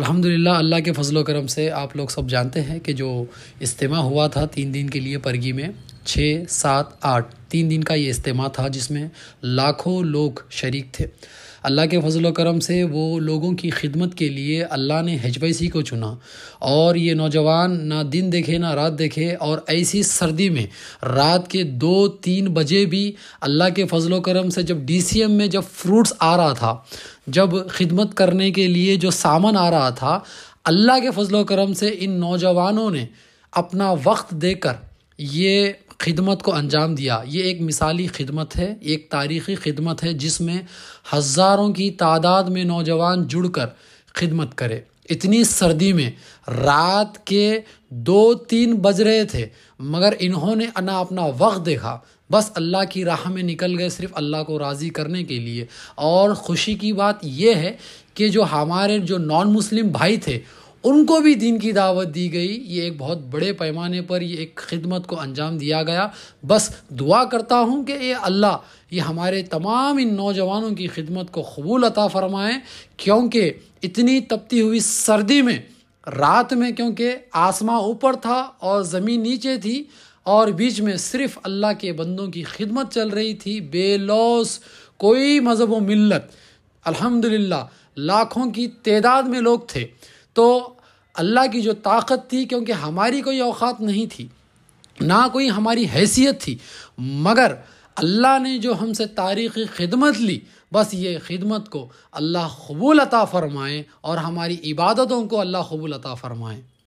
अल्हम्दुलिल्लाह अल्लाह के फजल करम से आप लोग सब जानते हैं कि जो इज्तम हुआ था तीन दिन के लिए परगी में छः सात आठ तीन दिन का ये इज्तम था जिसमें लाखों लोग शरीक थे अल्लाह के फजल करम से वो लोगों की खिदमत के लिए अल्लाह ने हजबैसी को चुना और ये नौजवान ना दिन देखे ना रात देखे और ऐसी सर्दी में रात के दो तीन बजे भी अल्लाह के फजल करम से जब डी में जब फ्रूट्स आ रहा था जब खिदमत करने के लिए जो सामान आ रहा था अल्लाह के फजल करम से इन नौजवानों ने अपना वक्त देकर ये खिदमत को अंजाम दिया ये एक मिसाली खिदमत है एक तारीख़ी खिदमत है जिसमें हज़ारों की तादाद में नौजवान जुड़कर खिदमत करे इतनी सर्दी में रात के दो तीन बज रहे थे मगर इन्होंने अना अपना वक्त देखा बस अल्लाह की राह में निकल गए सिर्फ अल्लाह को राज़ी करने के लिए और ख़ुशी की बात यह है कि जो हमारे जो नॉन मुस्लिम भाई थे उनको भी दीन की दावत दी गई ये एक बहुत बड़े पैमाने पर ये एक खिदमत को अंजाम दिया गया बस दुआ करता हूँ कि ये अल्लाह ये हमारे तमाम इन नौजवानों की खिदमत को कबूल अता फरमाएँ क्योंकि इतनी तपती हुई सर्दी में रात में क्योंकि आसमां ऊपर था और ज़मीन नीचे थी और बीच में सिर्फ़ अल्लाह के बंदों की खिदमत चल रही थी बेलौस कोई मज़हब व मिलत अल्हम्दुलिल्लाह लाखों की तादाद में लोग थे तो अल्लाह की जो ताकत थी क्योंकि हमारी कोई औकात नहीं थी ना कोई हमारी हैसियत थी मगर अल्लाह ने जो हमसे तारीख़ी खिदमत ली बस ये खिदमत को अल्लाह कबूल अता फ़रमाएँ और हमारी इबादतों को अल्लाह कबूल अता फ़रमाएँ